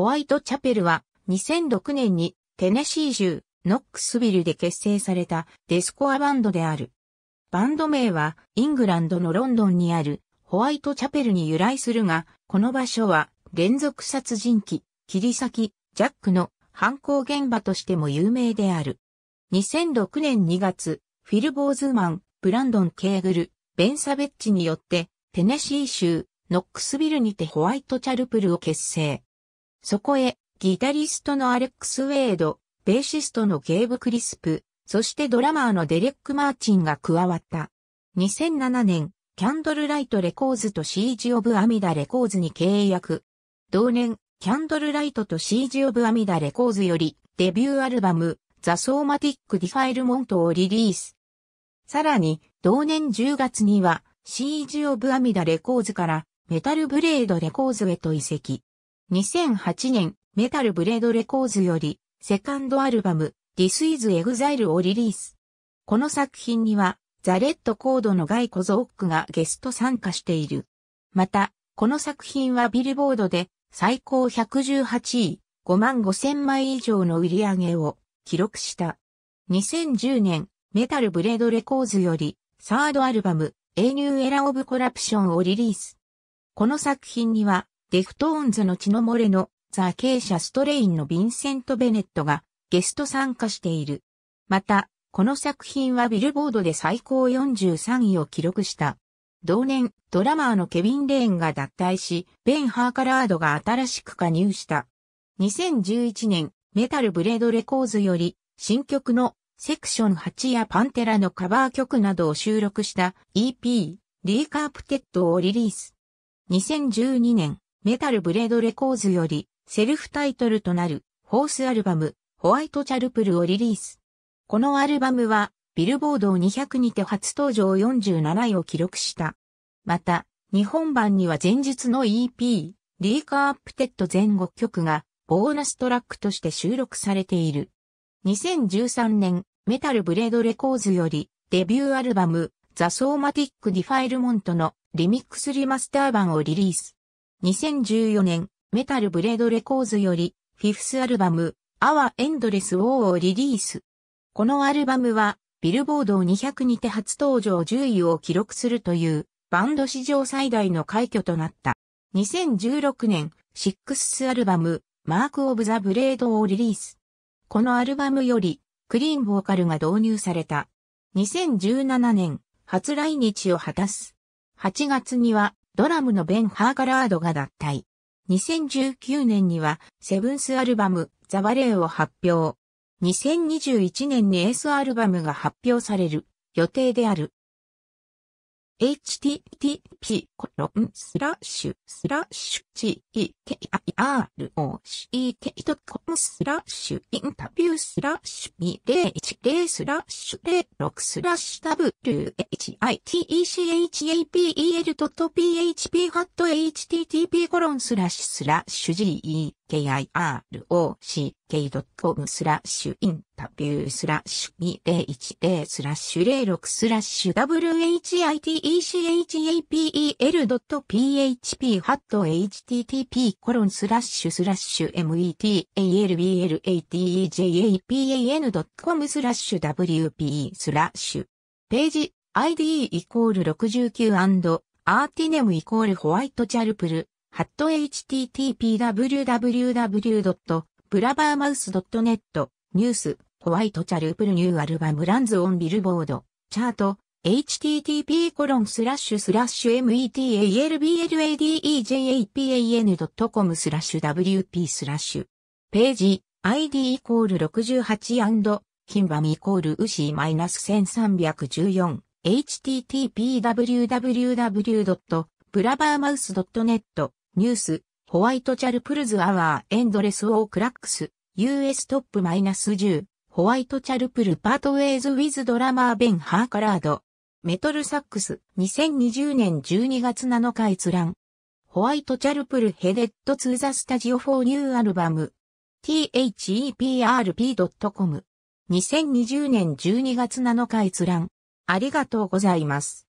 ホワイトチャペルは2006年にテネシー州ノックスビルで結成されたデスコアバンドである。バンド名はイングランドのロンドンにあるホワイトチャペルに由来するが、この場所は連続殺人鬼、切り裂き、ジャックの犯行現場としても有名である。2006年2月、フィル・ボーズマン、ブランドン・ケーグル、ベン・サベッチによって、テネシー州、ノックスビルにてホワイトチャルプルを結成。そこへ、ギタリストのアレックス・ウェイド、ベーシストのゲーブ・クリスプ、そしてドラマーのデレック・マーチンが加わった。2007年、キャンドルライトレコーズとシージオブ・アミダレコーズに契約。同年、キャンドルライトとシージオブ・アミダレコーズより、デビューアルバム、ザ・ソーマティック・ディファイルモントをリリース。さらに、同年10月には、シージオブ・アミダレコーズから、メタルブレードレコーズへと移籍。2008年、メタルブレードレコーズより、セカンドアルバム、This is Exile をリリース。この作品には、ザ・レッドコードのガイ・コゾックがゲスト参加している。また、この作品はビルボードで最高118位、5万5千枚以上の売り上げを記録した。2010年、メタルブレードレコーズより、サードアルバム、A New Era of Corruption をリリース。この作品には、デフトーンズの血の漏れのザ・ケーシャ・ストレインのヴィンセント・ベネットがゲスト参加している。また、この作品はビルボードで最高43位を記録した。同年、ドラマーのケビン・レーンが脱退し、ベン・ハーカラードが新しく加入した。2011年、メタル・ブレード・レコーズより、新曲のセクション8やパンテラのカバー曲などを収録した EP、リーカープテッドをリリース。2012年、メタルブレードレコーズより、セルフタイトルとなる、フォースアルバム、ホワイトチャルプルをリリース。このアルバムは、ビルボード200にて初登場47位を記録した。また、日本版には前日の EP、リーカーアップテッド全5曲が、ボーナストラックとして収録されている。2013年、メタルブレードレコーズより、デビューアルバム、ザ・ソーマティック・ディファイルモントのリミックスリマスター版をリリース。2014年、メタルブレードレコーズより、フィフスアルバム、Our Endless w をリリース。このアルバムは、ビルボード200にて初登場10位を記録するという、バンド史上最大の快挙となった。2016年、シックスアルバム、マーク・オブ・ザ・ブレードをリリース。このアルバムより、クリーンボーカルが導入された。2017年、初来日を果たす。8月には、ドラムのベン・ハーガラードが脱退。2019年には、セブンスアルバム、ザ・バレーを発表。2021年にエースアルバムが発表される予定である。http コロンスラッシュスラッシュ g e k i r o c e k ドットコムスラッシュインタビュースラッシュ2010スラッシュ0六スラッシュ w h i t e c h a p e l ドット p h p ハット h t t p コロンスラッシュスラッシュ g e k i r o c k ドットコムスラッシュインタビュースラッシュ2010スラッシュ06スラッシュ whitechapel.php ハット http コロンスラッシュスラッシュ m e t a l b l a t e j a p a n c o m スラッシュ wp スラッシュページ ID イコール69アーティネムイコールホワイトチャルプルハット http www.bravermouse.net ニュースホワイトチャループルニューアルバムランズオンビルボード、チャート、http コロンスラッシュスラッシュ metalblade.japan.com スラッシュ wp スラッシュページ id イコール 68& アンバミイコールウシーマイナス1 3 1 4 h t t p w w w b r a ーマ r m o u s e n e t ニュースホワイトチャルプルズアワーエンドレスオークラックス US トップマイナス10ホワイトチャルプルパートウェイズ・ウィズ・ドラマー・ベン・ハーカラード。メトルサックス2020年12月7日閲覧。ホワイトチャルプルヘデッド・ツー・ザ・スタジオ・フォー・ニュー・アルバム。theprp.com2020 年12月7日閲覧。ありがとうございます。